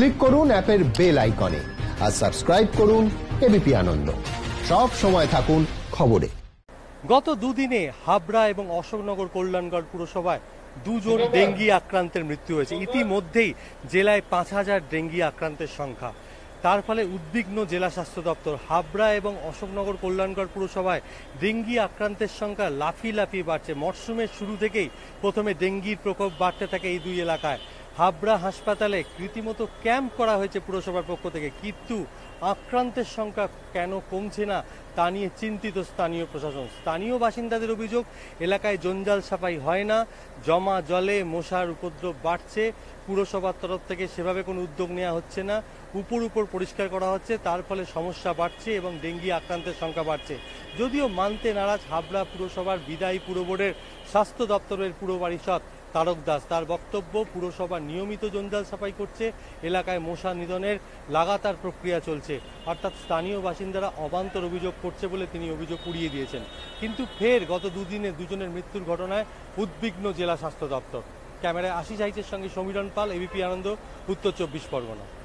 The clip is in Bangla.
ক্লিক করুন অ্যাপের বেল আইকনে আর সাবস্ক্রাইব করুন এবিপি আনন্দ সব সময় থাকুন খবরে গত দুদিনে হাবড়া এবং অশোকনগর কল্যাণগড় পুরসভায় দুজন ডেঙ্গি আক্রান্তের মৃত্যু হয়েছে ইতিমধ্যেই জেলায় পাঁচ হাজার ডেঙ্গি আক্রান্তের সংখ্যা তার ফলে উদ্বিগ্ন জেলা স্বাস্থ্য দপ্তর হাবড়া এবং অশোকনগর কল্যাণগড় পুরসভায় ডেঙ্গি আক্রান্তের সংখ্যা লাফি লাফিয়ে বাড়ছে মরশুমের শুরু থেকেই প্রথমে ডেঙ্গির প্রকোপ বাড়তে থাকে এই দুই এলাকায় হাবড়া হাসপাতালে রীতিমতো ক্যাম্প করা হয়েছে পুরসভার পক্ষ থেকে কিন্তু আক্রান্তের সংখ্যা কেন কমছে না তা নিয়ে চিন্তিত স্থানীয় প্রশাসন স্থানীয় বাসিন্দাদের অভিযোগ এলাকায় জঞ্জাল সাফাই হয় না জমা জলে মশার উপদ্রব বাড়ছে পুরসভার তরফ থেকে সেভাবে কোনো উদ্যোগ নেওয়া হচ্ছে না উপর উপর পরিষ্কার করা হচ্ছে তার ফলে সমস্যা বাড়ছে এবং ডেঙ্গি আক্রান্তের সংখ্যা বাড়ছে যদিও মানতে নারাজ হাবড়া পুরসভার বিদায়ী পুরবোর্ডের স্বাস্থ্য দপ্তরের পুরো পরিষদ তারক দাস তার বক্তব্য পুরসভা নিয়মিত জঞ্জাল সাফাই করছে এলাকায় মশা নিধনের লাগাতার প্রক্রিয়া চলছে অর্থাৎ স্থানীয় বাসিন্দারা অবান্তর অভিযোগ করছে বলে তিনি অভিযোগ উড়িয়ে দিয়েছেন কিন্তু ফের গত দুদিনে দুজনের মৃত্যুর ঘটনায় উদ্বিগ্ন জেলা স্বাস্থ্য দপ্তর ক্যামেরায় আশিস আইচের সঙ্গে সমীরণ পাল এবিপি আনন্দ উত্তর চব্বিশ পরগনা